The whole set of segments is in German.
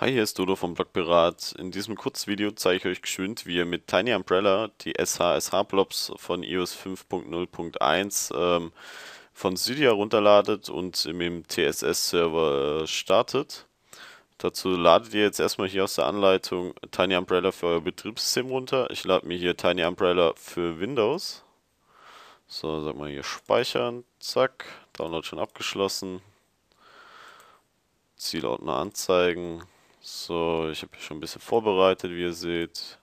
Hi, hier ist Dodo vom Blog In diesem Kurzvideo zeige ich euch geschwind, wie ihr mit Tiny Umbrella die SHSH-Blobs von iOS 5.0.1 ähm, von Cydia runterladet und im TSS-Server äh, startet. Dazu ladet ihr jetzt erstmal hier aus der Anleitung Tiny Umbrella für euer Betriebssystem runter. Ich lade mir hier Tiny Umbrella für Windows. So, sag mal hier speichern. Zack, Download schon abgeschlossen. Zielordner anzeigen. So, ich habe schon ein bisschen vorbereitet, wie ihr seht.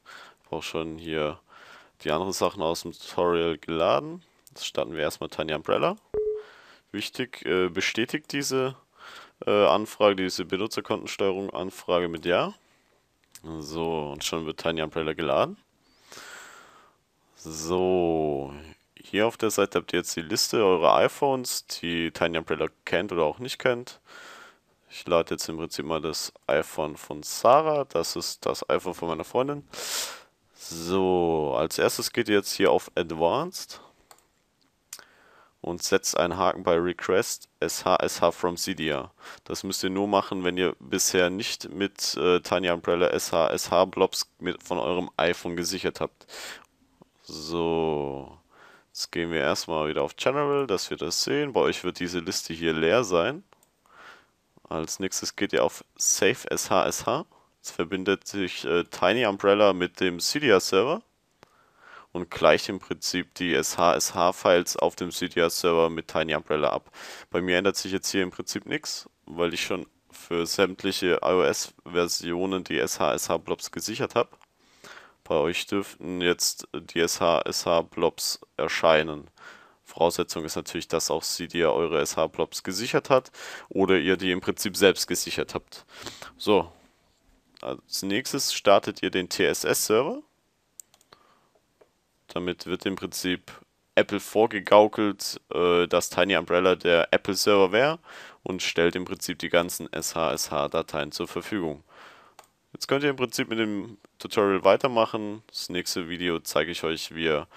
auch schon hier die anderen Sachen aus dem Tutorial geladen. Jetzt starten wir erstmal Tiny Umbrella. Wichtig, äh, bestätigt diese äh, Anfrage, diese Benutzerkontensteuerung Anfrage mit Ja. So, und schon wird Tiny Umbrella geladen. So, hier auf der Seite habt ihr jetzt die Liste eurer iPhones, die Tiny Umbrella kennt oder auch nicht kennt. Ich lade jetzt im Prinzip mal das iPhone von Sarah. Das ist das iPhone von meiner Freundin. So, als erstes geht ihr jetzt hier auf Advanced und setzt einen Haken bei Request SHSH from Cydia. Das müsst ihr nur machen, wenn ihr bisher nicht mit äh, Tiny Umbrella SHSH Blobs mit, von eurem iPhone gesichert habt. So, jetzt gehen wir erstmal wieder auf General, dass wir das sehen. Bei euch wird diese Liste hier leer sein. Als nächstes geht ihr auf Safe SHSH. Es verbindet sich äh, Tiny Umbrella mit dem CDR Server und gleicht im Prinzip die SHSH-Files auf dem CDR Server mit Tiny Umbrella ab. Bei mir ändert sich jetzt hier im Prinzip nichts, weil ich schon für sämtliche iOS-Versionen die SHSH-Blobs gesichert habe. Bei euch dürften jetzt die SHSH-Blobs erscheinen. Voraussetzung ist natürlich, dass auch sie dir eure SH-Blobs gesichert hat oder ihr die im Prinzip selbst gesichert habt. So, als nächstes startet ihr den TSS-Server. Damit wird im Prinzip Apple vorgegaukelt, äh, dass Tiny Umbrella der Apple-Server wäre und stellt im Prinzip die ganzen SHSH-Dateien zur Verfügung. Jetzt könnt ihr im Prinzip mit dem Tutorial weitermachen. Das nächste Video zeige ich euch, wie ihr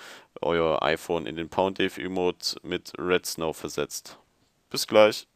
euer iPhone in den Pound Dave mode mit Red Snow versetzt. Bis gleich!